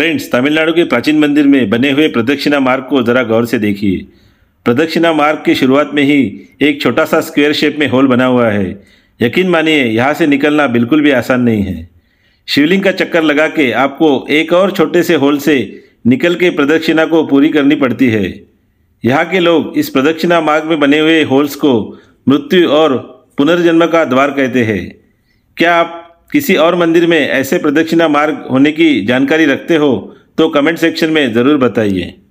friends Tamil Nadu के प्राचीन मंदिर में बने हुए प्रदक्षिणा मार्ग को जरा गौर से देखिए प्रदक्षिणा मार्ग की शुरुआत में ही एक छोटा सा स्क्वेयर शेप में होल बना हुआ है यकीन मानिए यहाँ से निकलना बिल्कुल भी आसान नहीं है शिवलिंग का चक्कर लगा के आपको एक और छोटे से होल से निकल के प्रदक्षिणा को पूरी करनी पड़ती है यहाँ के लोग इस प्रदक्षिणा मार्ग में बने हुए होल्स को मृत्यु और पुनर्जन्म का द्वार कहते हैं क्या आप किसी और मंदिर में ऐसे प्रदक्षिणा मार्ग होने की जानकारी रखते हो तो कमेंट सेक्शन में ज़रूर बताइए